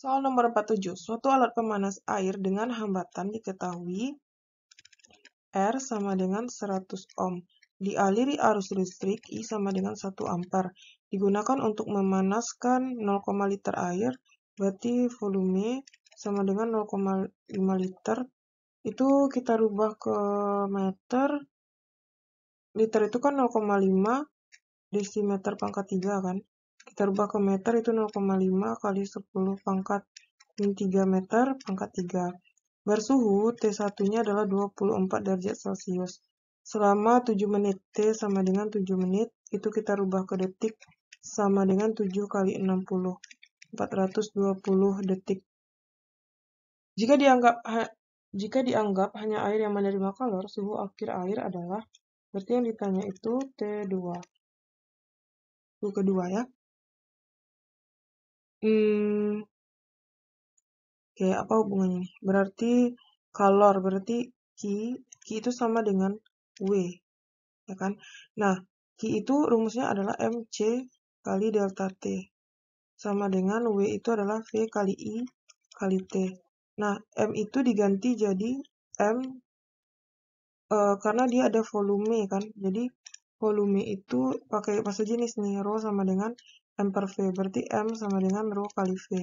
Soal nomor 47. Suatu alat pemanas air dengan hambatan diketahui R sama dengan 100 ohm. Dialiri arus listrik I sama dengan 1 ampere. Digunakan untuk memanaskan 0,5 liter air, berarti volume sama dengan 0,5 liter. Itu kita rubah ke meter. Liter itu kan 0,5 desimeter pangkat 3 kan kita rubah ke meter itu 0,5 kali 10 pangkat min 3 meter pangkat 3 bersuhu T1 nya adalah 24 derajat celcius selama 7 menit T sama dengan 7 menit itu kita rubah ke detik sama dengan 7 kali 60 420 detik jika dianggap jika dianggap hanya air yang menerima kalor, suhu akhir air adalah berarti yang ditanya itu T2. Suhu kedua ya. Hmm, Oke, apa hubungannya Berarti kalor, berarti Ki, Ki itu sama dengan W, ya kan? Nah, Ki itu rumusnya adalah MC kali delta T. Sama dengan W itu adalah V kali I kali T. Nah, M itu diganti jadi M e, karena dia ada volume kan. Jadi volume itu pakai masa jenis nih, rho sama dengan M per V. Berarti M sama dengan Rho kali V.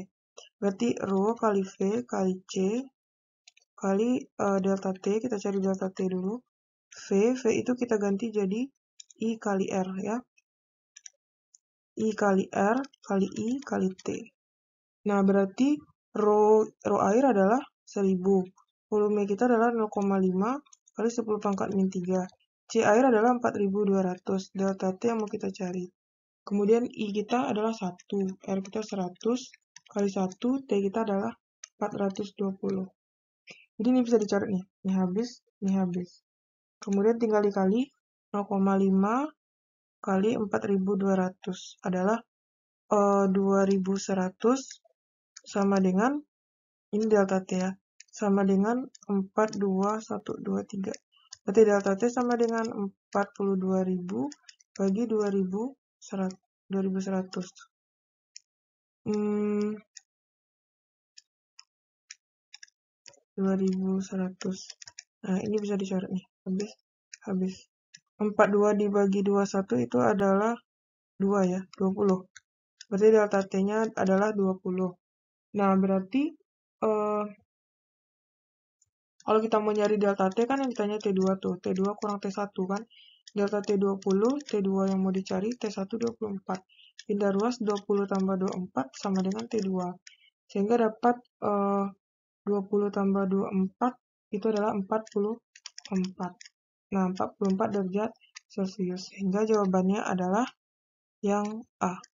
Berarti Rho kali V kali C kali uh, delta T. Kita cari delta T dulu. V, V itu kita ganti jadi I kali R ya. I kali R kali I kali T. Nah, berarti Rho, Rho air adalah 1000. Volume kita adalah 0,5 kali 10 pangkat min 3. C air adalah 4200. Delta T yang mau kita cari. Kemudian I kita adalah 1, R kita 100, kali 1, T kita adalah 420. Jadi ini bisa dicari nih, ini habis, ini habis. Kemudian tinggal dikali 0,5 kali 4200 adalah uh, eh, 2100 sama dengan ini delta T ya sama dengan 42123 berarti delta T sama dengan 42.000 bagi 2000 2100 hmm, 2100 nah ini bisa dicoret nih habis habis 42 dibagi 21 itu adalah 2 ya 20 berarti delta t nya adalah 20 nah berarti eh, kalau kita mau nyari delta T kan yang ditanya T2 tuh, T2 kurang T1 kan delta T20, T2 yang mau dicari, T1 24. Pindah ruas 20 tambah 24 sama dengan T2. Sehingga dapat eh, uh, 20 tambah 24 itu adalah 44. Nah, 44 derajat Celcius. Sehingga jawabannya adalah yang A.